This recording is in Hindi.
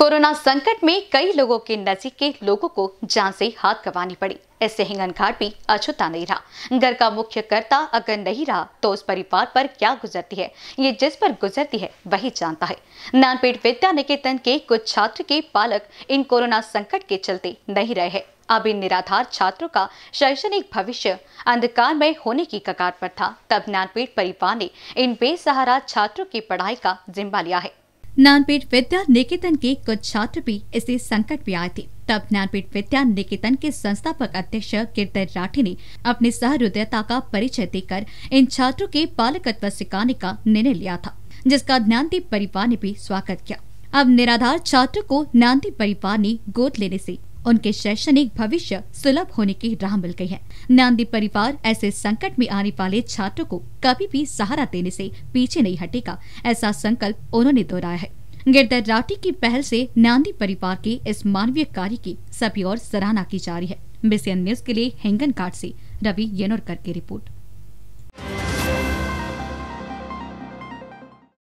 कोरोना संकट में कई लोगों के नजीक के लोगों को जान से हाथ गंवानी पड़ी ऐसे हिंगन घाट भी अछूता नहीं रहा घर का मुख्य कर्ता अगर नहीं रहा तो उस परिवार पर क्या गुजरती है ये जिस पर गुजरती है वही जानता है नानपेट विद्या निकेतन के कुछ छात्र के पालक इन कोरोना संकट के चलते नहीं रहे हैं अब इन निराधार छात्रों का शैक्षणिक भविष्य अंधकार में होने की कगार पर था तब नानपेट परिवार ने इन बेसहारा छात्रों की पढ़ाई का जिम्मा लिया है ज्ञानपीठ विद्या निकेतन के कुछ छात्र भी इसे संकट में आए थे तब ज्ञानपीठ विद्या निकेतन के संस्थापक अध्यक्ष कीर्तन राठी ने अपनी सहृदयता का परिचय देकर इन छात्रों के पालकत्व सिखाने का निर्णय लिया था जिसका ज्ञानदीप परिवार ने भी स्वागत किया अब निराधार छात्र को ज्ञानदीप परिवार ने गोद लेने से उनके शैक्षणिक भविष्य सुलभ होने की राह मिल गई है नांदी परिवार ऐसे संकट में आने वाले छात्रों को कभी भी सहारा देने से पीछे नहीं हटेगा ऐसा संकल्प उन्होंने दोहराया है गिरधर राठी की पहल से नांदी परिवार के इस मानवीय कार्य की सभी और सराहना की जा रही है बीसीएन न्यूज के लिए हेंगन घाट ऐसी रवि येनोरकर की रिपोर्ट